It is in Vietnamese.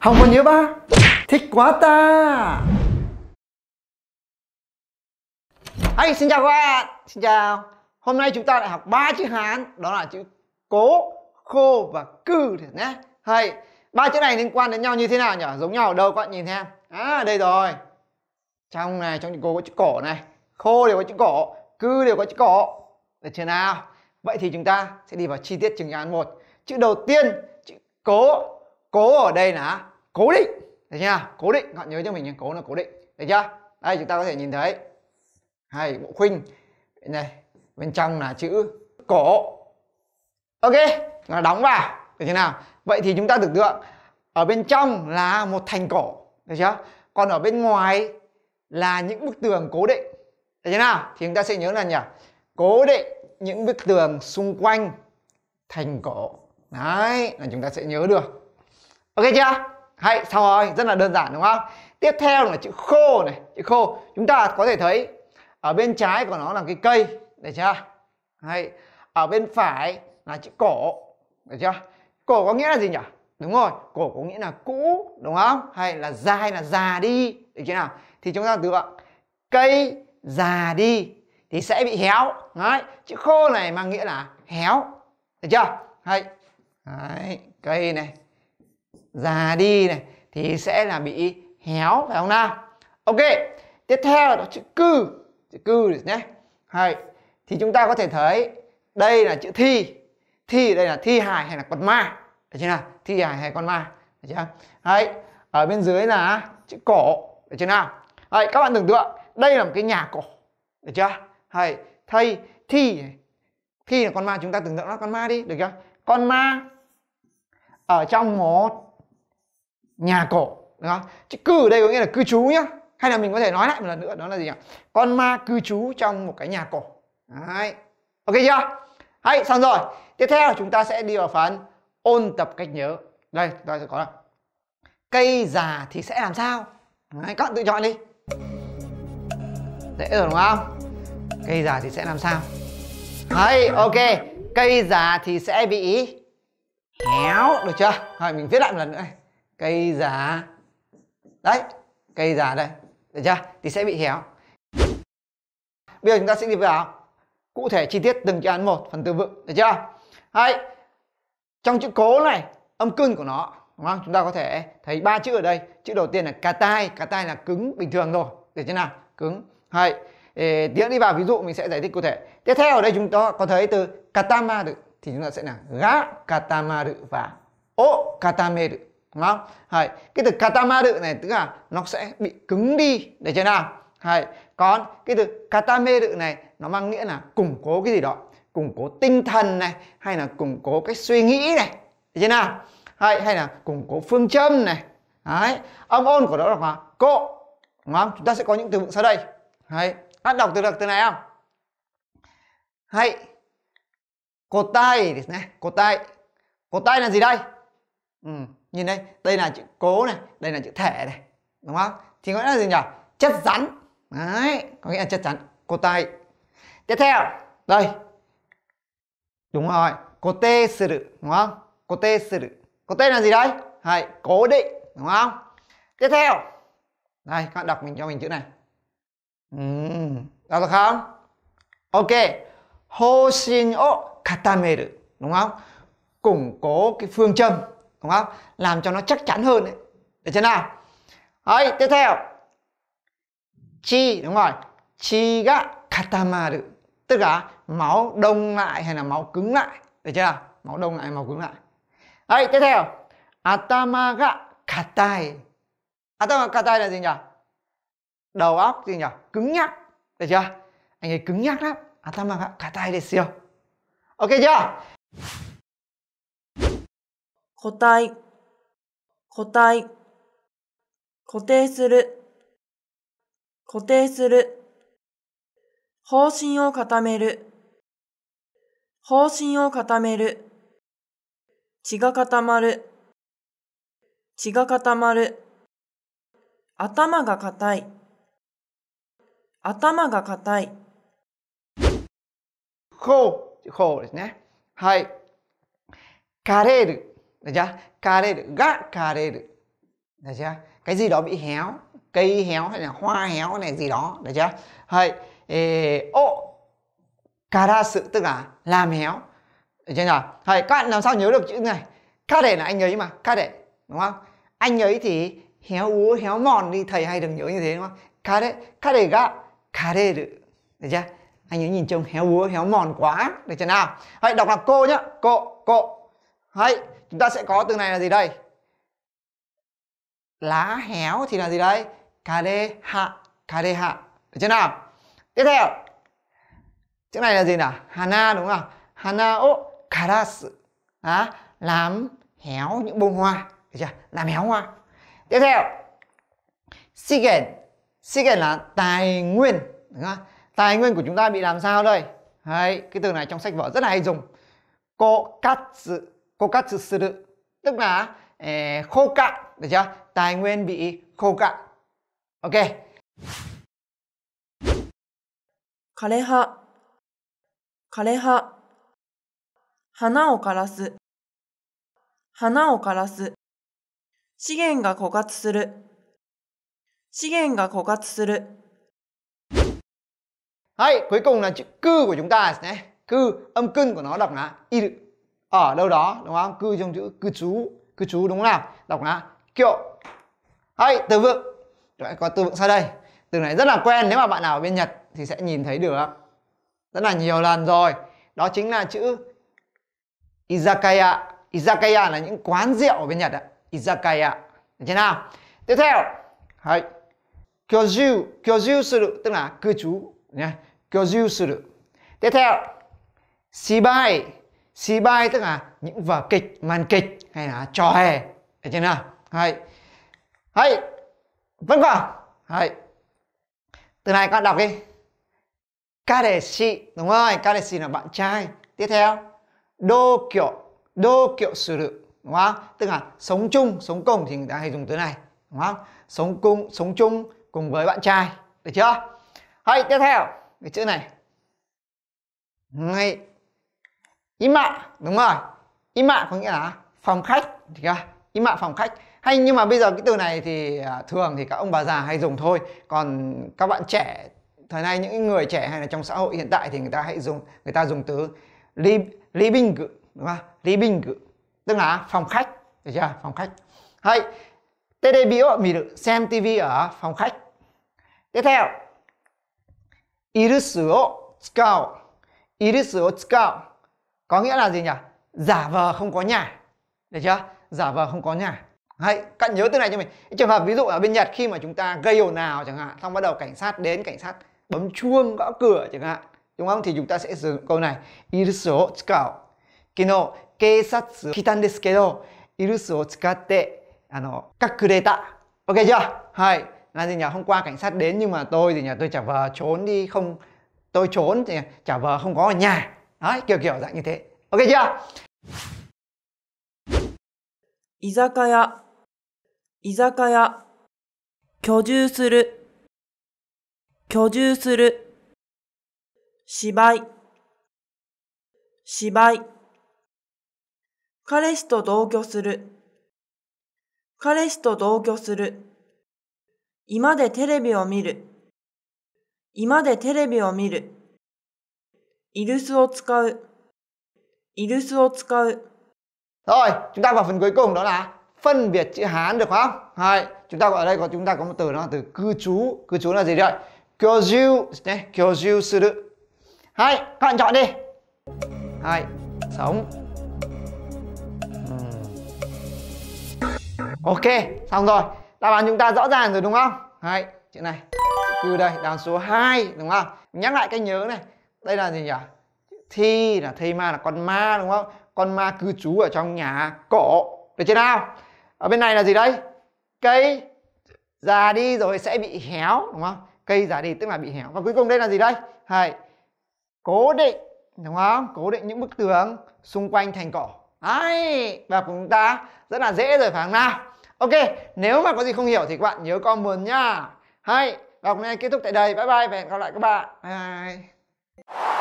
Không có nhớ ba Thích quá ta Hey, xin chào các bạn Xin chào Hôm nay chúng ta lại học ba chữ Hán Đó là chữ cố, khô và cư thì nhé Hay ba chữ này liên quan đến nhau như thế nào nhỉ? Giống nhau ở đâu các bạn nhìn xem À đây rồi Trong này, trong chữ cố có chữ cổ này Khô đều có chữ cổ Cư đều có chữ cổ Được chưa nào? Vậy thì chúng ta sẽ đi vào chi tiết chứng án một Chữ đầu tiên, chữ cố Cố ở đây là cố định được chưa cố định các bạn nhớ cho mình nhé cố là cố định được chưa đây chúng ta có thể nhìn thấy hai bộ khuynh này bên trong là chữ cổ ok nó đóng vào được thế nào vậy thì chúng ta tưởng tượng ở bên trong là một thành cổ được chưa còn ở bên ngoài là những bức tường cố định được thế nào thì chúng ta sẽ nhớ là nhỉ cố định những bức tường xung quanh thành cổ đấy là chúng ta sẽ nhớ được ok chưa hay xong rồi rất là đơn giản đúng không tiếp theo là chữ khô này chữ khô chúng ta có thể thấy ở bên trái của nó là cái cây được chưa hay ở bên phải là chữ cổ được chưa cổ có nghĩa là gì nhỉ đúng rồi cổ có nghĩa là cũ đúng không hay là dài là già đi được chưa nào thì chúng ta tượng cây già đi thì sẽ bị héo đấy chữ khô này mang nghĩa là héo được chưa hay đấy cây này già đi này thì sẽ là bị héo phải không nào ok tiếp theo là chữ cư chữ cư nhé hay thì chúng ta có thể thấy đây là chữ thi thi đây là thi hài hay là con ma được chưa nào thi hài hay con ma được chưa đấy ở bên dưới là chữ cổ được chưa nào đấy các bạn tưởng tượng đây là một cái nhà cổ được chưa hay thầy thi thi là con ma chúng ta tưởng tượng nó con ma đi được chưa con ma ở trong một nhà cổ đúng không? Chữ cư ở đây có nghĩa là cư trú nhá. Hay là mình có thể nói lại một lần nữa đó là gì nhỉ? Con ma cư trú trong một cái nhà cổ. Đấy. Ok chưa? Hay xong rồi. Tiếp theo chúng ta sẽ đi vào phần ôn tập cách nhớ. Đây, chúng ta sẽ có là cây già thì sẽ làm sao? Đấy, các bạn tự chọn đi. Dễ rồi đúng không? Cây già thì sẽ làm sao? hay ok. Cây già thì sẽ bị héo được chưa? Rồi mình viết lại một lần nữa. này cây giả đấy cây giả đây được chưa thì sẽ bị héo bây giờ chúng ta sẽ đi vào cụ thể chi tiết từng chữ án một phần từ vựng được chưa hay trong chữ cố này âm cưng của nó đúng không chúng ta có thể thấy ba chữ ở đây chữ đầu tiên là cà tai cà tai là cứng bình thường rồi được chưa nào cứng hay tiếng đi vào ví dụ mình sẽ giải thích cụ thể tiếp theo ở đây chúng ta có thấy từ katamaru thì chúng ta sẽ là ga katamaru và o katameru đúng không Đấy. cái từ katamaru này tức là nó sẽ bị cứng đi để thế nào hay còn cái từ katameru này nó mang nghĩa là củng cố cái gì đó củng cố tinh thần này hay là củng cố cái suy nghĩ này để thế nào hay hay là củng cố phương châm này Đấy. âm ôn của nó là cộ đúng không chúng ta sẽ có những từ vựng sau đây hay Đã đọc từ được từ này không Hay Cột tay Cột tay Cột tay là gì đây? Ừ nhìn đây đây là chữ cố này đây là chữ thể này đúng không thì gọi là gì nhỉ chất rắn đấy có nghĩa là chất rắn cô tay tiếp theo đây đúng rồi cô tê sự đúng không cô tê sự cô tê là gì đấy hay cố định đúng không tiếp theo đây các bạn đọc mình cho mình chữ này ừ, đọc được không ok hô xin ô katameru đúng không củng cố cái phương châm đúng không làm cho nó chắc chắn hơn đấy được chưa nào đấy tiếp theo chi đúng rồi chi ga katamaru tức là máu đông lại hay là máu cứng lại được chưa máu đông lại máu cứng lại đấy tiếp theo atama ga katai atama katai là gì nhỉ đầu óc gì nhỉ cứng nhắc được chưa anh ấy cứng nhắc lắm atama ga katai desu ok chưa 固体、固体、固定する、固定する、方針を固める、方針を固める、血が固まる、血が固まる、頭が固い、頭が固い。こう、こうですね。はい。枯れる。được chưa gã, ga kareru được được chưa cái gì đó bị héo cây héo hay là hoa héo này gì đó được chưa hay ô kara sự tức là làm héo được chưa nhỉ hay các bạn làm sao nhớ được chữ này để là anh ấy mà để đúng không anh ấy thì héo úa héo mòn đi thầy hay đừng nhớ như thế đúng không để, kare kare ga kareru được chưa anh ấy nhìn trông héo úa héo mòn quá được chưa nào hãy đọc là cô nhá cô cô hãy chúng ta sẽ có từ này là gì đây lá héo thì là gì đây cà đê hạ cà hạ được chưa nào tiếp theo chữ này là gì nào hana đúng không hana ô karasu đó làm héo những bông hoa được chưa làm héo hoa tiếp theo sigen sigen là tài nguyên đúng không tài nguyên của chúng ta bị làm sao đây Đấy, cái từ này trong sách vở rất là hay dùng cô cắt sự tức là ờ, khô cạn được chưa tài nguyên bị khô cạn ok 枯葉枯葉花を枯らす花を枯らす資源が枯渇する資源が枯渇する Hay, cuối cùng là chữ cư của chúng ta nhé. Cư, âm cưng của nó đọc là ir ở đâu đó đúng không cư trong chữ cư trú cư trú đúng nào đọc là kiệu hay từ vựng Đấy, có từ vựng sau đây từ này rất là quen nếu mà bạn nào ở bên nhật thì sẽ nhìn thấy được rất là nhiều lần rồi đó chính là chữ izakaya izakaya là những quán rượu ở bên nhật ạ izakaya được chưa nào tiếp theo hay kyoju kyoju suru tức là cư trú nhé kyoju suru tiếp theo shibai Xì bai tức là những vở kịch, màn kịch hay là trò hề. được chưa nào? Hay. Hay. Vẫn còn. Hay. Từ này các đọc đi. Ca Kareshi. Đúng rồi, kareshi là bạn trai. Tiếp theo. Đô kiểu. Đô kiểu sử dụng. Đúng không? Tức là sống chung, sống cùng thì người ta hay dùng từ này. Đúng không? Sống cùng, sống chung cùng với bạn trai. Được chưa? Hay. Tiếp theo. Cái chữ này. Ngay Ima đúng rồi Ima có nghĩa là phòng khách thì ra Ima phòng khách hay nhưng mà bây giờ cái từ này thì à, thường thì các ông bà già hay dùng thôi còn các bạn trẻ thời nay những người trẻ hay là trong xã hội hiện tại thì người ta hãy dùng người ta dùng từ li living đúng không living tức là phòng khách được chưa phòng khách hay TV ở được xem tivi ở phòng khách tiếp theo irusu o tsukao irusu o tsukao có nghĩa là gì nhỉ giả vờ không có nhà được chưa giả vờ không có nhà Hãy cặn nhớ từ này cho mình trường hợp ví dụ ở bên Nhật khi mà chúng ta gây ồn nào chẳng hạn xong bắt đầu cảnh sát đến cảnh sát bấm chuông gõ cửa chẳng hạn đúng không thì chúng ta sẽ sử dụng câu này irusu o tsukao kino keisatsu kitan desu kedo irusu o tsukatte ano kakureta ok chưa hay là gì nhỉ hôm qua cảnh sát đến nhưng mà tôi thì nhà tôi chả vờ trốn đi không tôi trốn thì chả vờ không có ở nhà Đấy, kiểu kiểu dạng như thế. Ok chưa? Izakaya 居酒屋居住する居住する芝居芝居彼氏と同居する彼氏と同居する今でテレビを見る今でテレビを見るイルスを使う。イルスを使う。Rồi, chúng ta vào phần cuối cùng đó là phân biệt chữ Hán được không? Hai, chúng ta gọi ở đây có chúng ta có một từ đó là từ cư trú. Cư trú là gì vậy? nhé, này, kyoju suru. Hai, các bạn chọn đi. Hai, sống. Hmm. Ok, xong rồi. Đáp án chúng ta rõ ràng rồi đúng không? Hai, chữ này. cư đây, đáp số 2 đúng không? Nhắc lại cái nhớ này đây là gì nhỉ thi là thây ma là con ma đúng không con ma cư trú ở trong nhà cổ được chưa nào ở bên này là gì đây cây già đi rồi sẽ bị héo đúng không cây già đi tức là bị héo và cuối cùng đây là gì đây hay cố định đúng không cố định những bức tường xung quanh thành cổ đấy và chúng ta rất là dễ rồi phải không nào ok nếu mà có gì không hiểu thì các bạn nhớ comment nhá hay và hôm nay kết thúc tại đây bye bye và hẹn gặp lại các bạn bye, bye. you